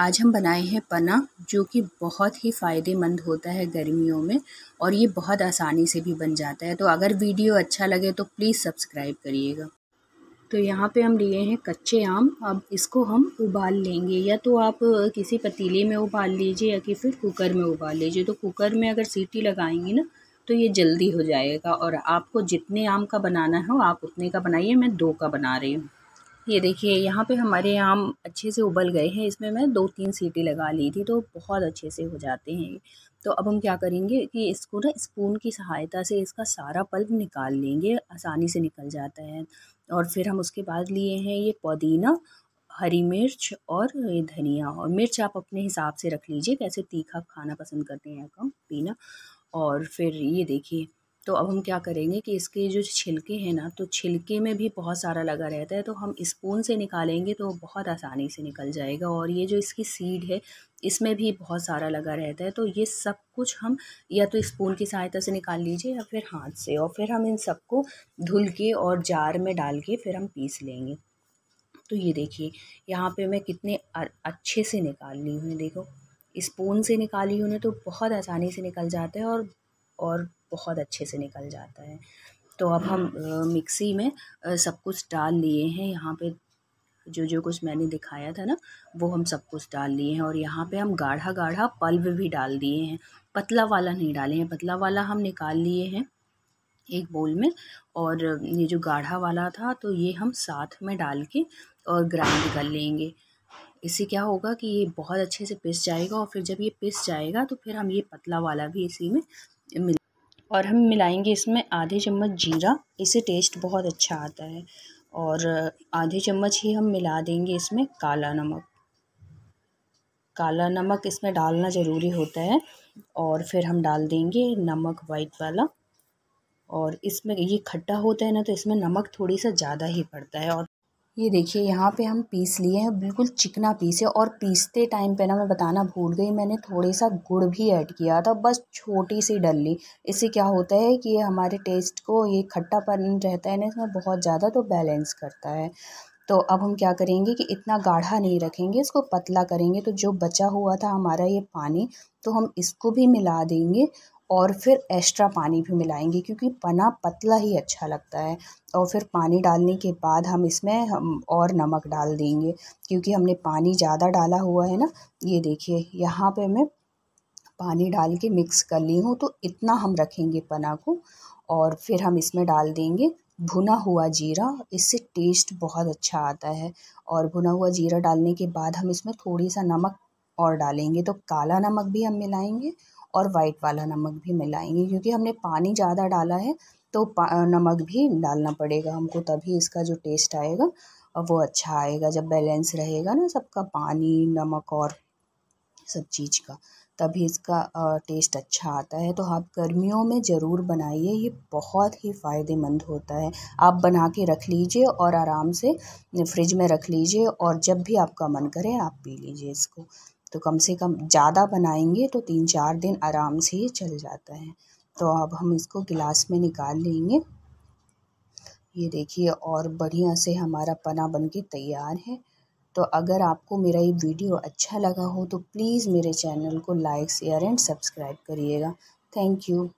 आज हम बनाए हैं पना जो कि बहुत ही फ़ायदेमंद होता है गर्मियों में और ये बहुत आसानी से भी बन जाता है तो अगर वीडियो अच्छा लगे तो प्लीज़ सब्सक्राइब करिएगा तो यहाँ पे हम लिए हैं कच्चे आम अब इसको हम उबाल लेंगे या तो आप किसी पतीले में उबाल लीजिए या कि फिर कुकर में उबाल लीजिए तो कुकर में अगर सीटी लगाएंगी ना तो ये जल्दी हो जाएगा और आपको जितने आम का बनाना हो आप उतने का बनाइए मैं दो का बना रही हूँ ये देखिए यहाँ पे हमारे आम अच्छे से उबल गए हैं इसमें मैं दो तीन सीटी लगा ली थी तो बहुत अच्छे से हो जाते हैं तो अब हम क्या करेंगे कि इसको ना स्पून की सहायता से इसका सारा पल्प निकाल लेंगे आसानी से निकल जाता है और फिर हम उसके बाद लिए हैं ये पुदीना हरी मिर्च और धनिया और मिर्च आप अपने हिसाब से रख लीजिए कैसे तीखा खाना पसंद करते हैं कम पीना और फिर ये देखिए तो अब हम क्या करेंगे कि इसके जो छिलके हैं ना तो छिलके में भी बहुत सारा लगा रहता है तो हम स्पून से निकालेंगे तो बहुत आसानी से निकल जाएगा और ये जो इसकी सीड है इसमें भी बहुत सारा लगा रहता है तो ये सब कुछ हम या तो स्पून की सहायता से निकाल लीजिए या फिर हाथ से और फिर हम इन सबको धुल के और जार में डाल के फिर हम पीस लेंगे तो ये देखिए यहाँ पर मैं कितने अच्छे से निकाल ली हूँ देखो स्पून से निकाली हूँ तो बहुत आसानी से निकल जाता है और और बहुत अच्छे से निकल जाता है तो अब हम मिक्सी में सब कुछ डाल लिए हैं यहाँ पे जो जो कुछ मैंने दिखाया था ना वो हम सब कुछ डाल लिए हैं और यहाँ पे हम गाढ़ा गाढ़ा पल्व भी डाल दिए हैं पतला वाला नहीं डाले हैं पतला वाला हम निकाल लिए हैं एक बोल में और ये जो गाढ़ा वाला था तो ये हम साथ में डाल के और ग्राइंड कर लेंगे इससे क्या होगा कि ये बहुत अच्छे से पिस जाएगा और फिर जब ये पिस जाएगा तो फिर हम ये पतला वाला भी इसी में और हम मिलाएंगे इसमें आधे चम्मच जीरा इसे टेस्ट बहुत अच्छा आता है और आधे चम्मच ही हम मिला देंगे इसमें काला नमक काला नमक इसमें डालना ज़रूरी होता है और फिर हम डाल देंगे नमक वाइट वाला और इसमें ये खट्टा होता है ना तो इसमें नमक थोड़ी सा ज़्यादा ही पड़ता है और ये देखिए यहाँ पे हम पीस लिए हैं बिल्कुल चिकना पीसे और पीसते टाइम पे ना मैं बताना भूल गई मैंने थोड़े सा गुड़ भी ऐड किया था बस छोटी सी डल्ली इससे क्या होता है कि ये हमारे टेस्ट को ये खट्टापन रहता है ना इसमें बहुत ज़्यादा तो बैलेंस करता है तो अब हम क्या करेंगे कि इतना गाढ़ा नहीं रखेंगे इसको पतला करेंगे तो जो बचा हुआ था हमारा ये पानी तो हम इसको भी मिला देंगे और फिर एक्स्ट्रा पानी भी मिलाएंगे क्योंकि पना पतला ही अच्छा लगता है और फिर पानी डालने के बाद हम इसमें हम और नमक डाल देंगे क्योंकि हमने पानी ज़्यादा डाला हुआ है ना ये देखिए यहाँ पे मैं पानी डाल के मिक्स कर ली हूँ तो इतना हम रखेंगे पना को और फिर हम इसमें डाल देंगे भुना हुआ जीरा इससे टेस्ट बहुत अच्छा आता है और भुना हुआ जीरा डालने के बाद हम इसमें थोड़ी सा नमक और डालेंगे तो काला नमक भी हम मिलाएंगे और वाइट वाला नमक भी मिलाएंगे क्योंकि हमने पानी ज़्यादा डाला है तो नमक भी डालना पड़ेगा हमको तभी इसका जो टेस्ट आएगा वो अच्छा आएगा जब बैलेंस रहेगा ना सबका पानी नमक और सब चीज़ का तभी इसका टेस्ट अच्छा आता है तो आप गर्मियों में ज़रूर बनाइए ये बहुत ही फ़ायदेमंद होता है आप बना के रख लीजिए और आराम से फ्रिज में रख लीजिए और जब भी आपका मन करे आप पी लीजिए इसको तो कम से कम ज़्यादा बनाएंगे तो तीन चार दिन आराम से ये चल जाता है तो अब हम इसको गिलास में निकाल लेंगे ये देखिए और बढ़िया से हमारा पना बनके तैयार है तो अगर आपको मेरा ये वीडियो अच्छा लगा हो तो प्लीज़ मेरे चैनल को लाइक शेयर एंड सब्सक्राइब करिएगा थैंक यू